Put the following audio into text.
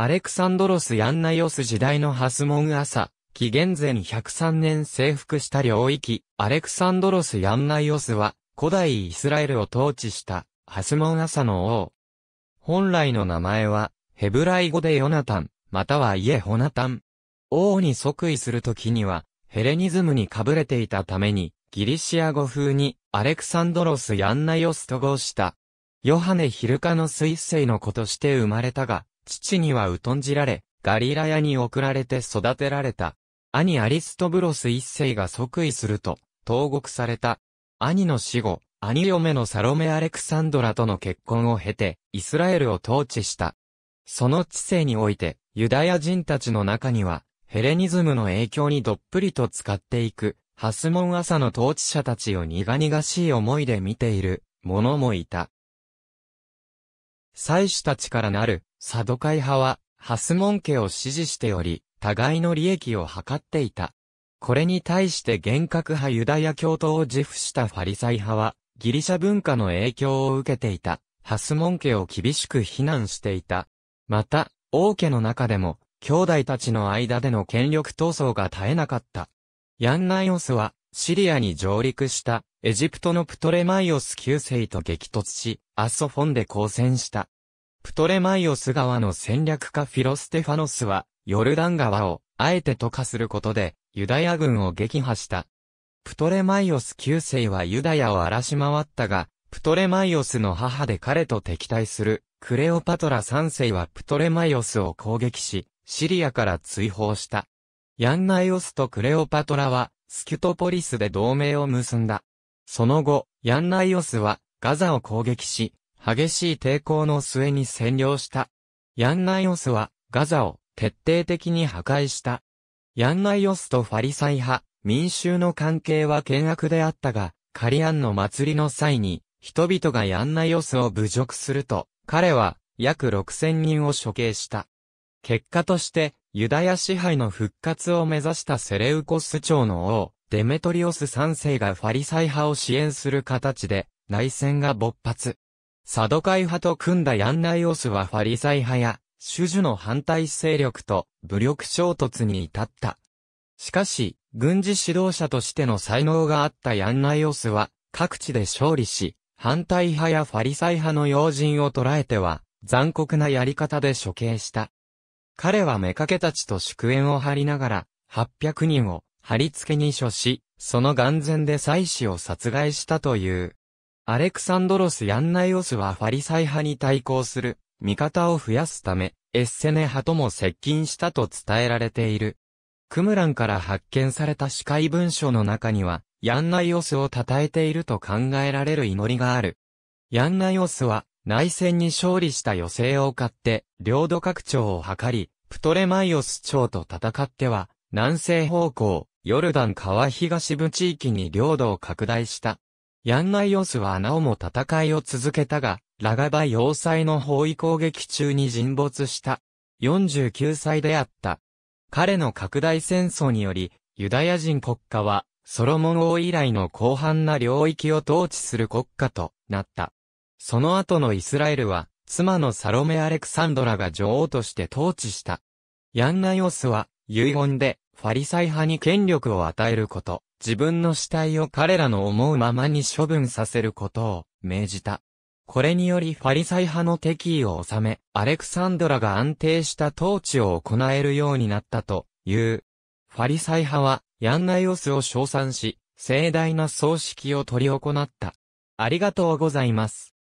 アレクサンドロス・ヤンナヨス時代のハスモン朝、紀元前103年征服した領域、アレクサンドロス・ヤンナヨスは、古代イスラエルを統治した、ハスモン朝の王。本来の名前は、ヘブライ語でヨナタン、またはイエホナタン。王に即位するときには、ヘレニズムにかぶれていたために、ギリシア語風に、アレクサンドロス・ヤンナヨスと号した。ヨハネ・ヒルカの一世の子として生まれたが、父には疎んじられ、ガリラヤに送られて育てられた。兄アリストブロス一世が即位すると、投獄された。兄の死後、兄嫁のサロメ・アレクサンドラとの結婚を経て、イスラエルを統治した。その知性において、ユダヤ人たちの中には、ヘレニズムの影響にどっぷりと使っていく、ハスモン朝の統治者たちを苦々しい思いで見ている、者もいた。祭司たちからなる、サドカイ派は、ハスモン家を支持しており、互いの利益を図っていた。これに対して厳格派ユダヤ教徒を自負したファリサイ派は、ギリシャ文化の影響を受けていた、ハスモン家を厳しく非難していた。また、王家の中でも、兄弟たちの間での権力闘争が絶えなかった。ヤンナイオスは、シリアに上陸した、エジプトのプトレマイオス9世と激突し、アッソフォンで交戦した。プトレマイオス川の戦略家フィロステファノスは、ヨルダン川を、あえて渡化することで、ユダヤ軍を撃破した。プトレマイオス9世はユダヤを荒らし回ったが、プトレマイオスの母で彼と敵対する、クレオパトラ3世はプトレマイオスを攻撃し、シリアから追放した。ヤンナイオスとクレオパトラは、スキュトポリスで同盟を結んだ。その後、ヤンナイオスは、ガザを攻撃し、激しい抵抗の末に占領した。ヤンナイオスはガザを徹底的に破壊した。ヤンナイオスとファリサイ派、民衆の関係は険悪であったが、カリアンの祭りの際に、人々がヤンナイオスを侮辱すると、彼は約6000人を処刑した。結果として、ユダヤ支配の復活を目指したセレウコス朝の王、デメトリオス3世がファリサイ派を支援する形で、内戦が勃発。サドカイ派と組んだヤンナイオスはファリサイ派や、主樹の反対勢力と武力衝突に至った。しかし、軍事指導者としての才能があったヤンナイオスは、各地で勝利し、反対派やファリサイ派の要人を捕らえては、残酷なやり方で処刑した。彼は目かけたちと祝宴を張りながら、800人を、張り付けに処し、その眼前で妻子を殺害したという。アレクサンドロス・ヤンナイオスはファリサイ派に対抗する、味方を増やすため、エッセネ派とも接近したと伝えられている。クムランから発見された司会文書の中には、ヤンナイオスを称えていると考えられる祈りがある。ヤンナイオスは、内戦に勝利した余勢を買って、領土拡張を図り、プトレマイオス朝と戦っては、南西方向、ヨルダン川東部地域に領土を拡大した。ヤンナイオスはなおも戦いを続けたが、ラガバ要塞の包囲攻撃中に沈没した。49歳であった。彼の拡大戦争により、ユダヤ人国家は、ソロモン王以来の広範な領域を統治する国家となった。その後のイスラエルは、妻のサロメ・アレクサンドラが女王として統治した。ヤンナイオスは、遺言で、ファリサイ派に権力を与えること、自分の死体を彼らの思うままに処分させることを命じた。これによりファリサイ派の敵意を収め、アレクサンドラが安定した統治を行えるようになったという。ファリサイ派は、ヤンナイオスを称賛し、盛大な葬式を執り行った。ありがとうございます。